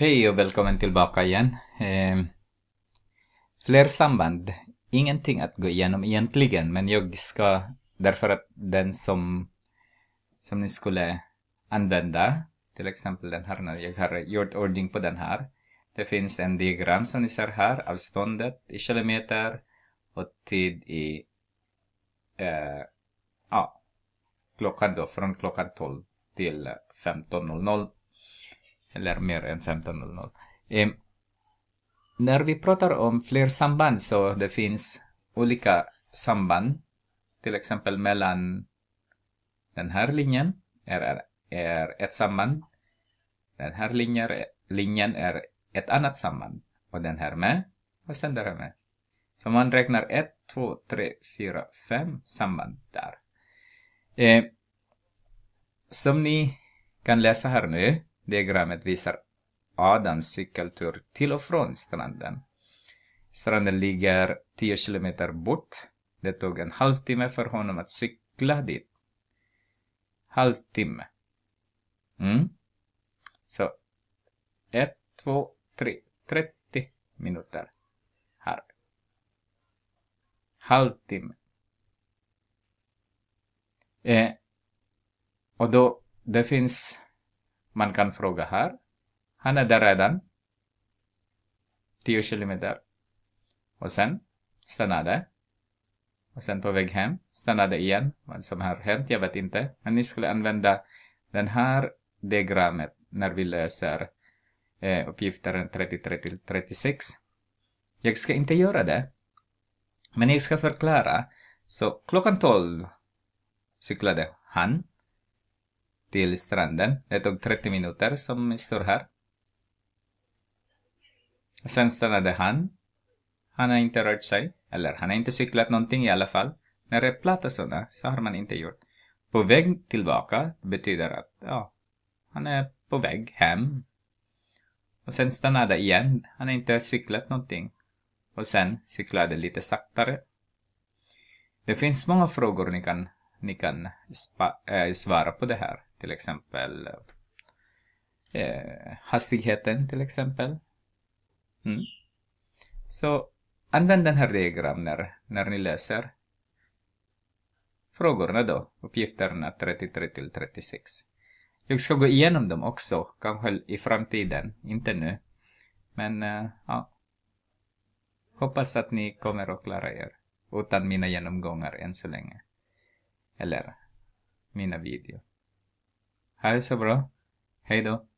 Hej och välkommen tillbaka igen. Eh, fler samband. Ingenting att gå igenom egentligen, men jag ska därför att den som, som ni skulle använda, till exempel den här när jag har gjort ordning på den här. Det finns en diagram som ni ser här, avståndet i kilometer och tid i eh, ja, klockan då, från klockan 12 till 15.00 eller mer än 15.00. Eh, när vi pratar om fler samband så det finns olika samband, till exempel mellan den här linjen är, är ett samband, den här linjen, linjen är ett annat samband och den här med och sen där med. Så man räknar 1, 2, 3, 4, 5 samband där. Eh, som ni kan läsa här nu Diagrammet visar Adams cykeltur till och från stranden. Stranden ligger 10 km bort. Det tog en halvtimme för honom att cykla dit. Halvtimme. Mm. Så 1, 2, 3, 30 minuter här. Halvtimme. Eh, och då, det finns man kan fråga här. Han är där redan. 10 kilometer. Och sen stannade. Och sen på väg hem stannade igen. Vad som har hänt, jag vet inte. Men ni skulle använda den här diagrammet när vi löser eh, uppgiften 33 till 36. Jag ska inte göra det. Men jag ska förklara. Så klockan 12 cyklade han till stranden. Det tog 30 minuter som står här. Sen stannade han. Han har inte rört sig, eller han har inte cyklat någonting i alla fall. När det är platta sådana så har man inte gjort. På väg tillbaka betyder att ja, han är på väg hem. Och sen stannade igen. Han har inte cyklat någonting. Och sen cyklade lite saktare. Det finns många frågor ni kan ni kan äh, svara på det här. Till exempel eh, hastigheten till exempel. Mm. Så använd den här diagram när, när ni löser frågorna då, uppgifterna 33 till 36. Jag ska gå igenom dem också, kanske i framtiden, inte nu. Men uh, ja, hoppas att ni kommer att klara er utan mina genomgångar än så länge eller mina videor. Ha det så bra. Hej då!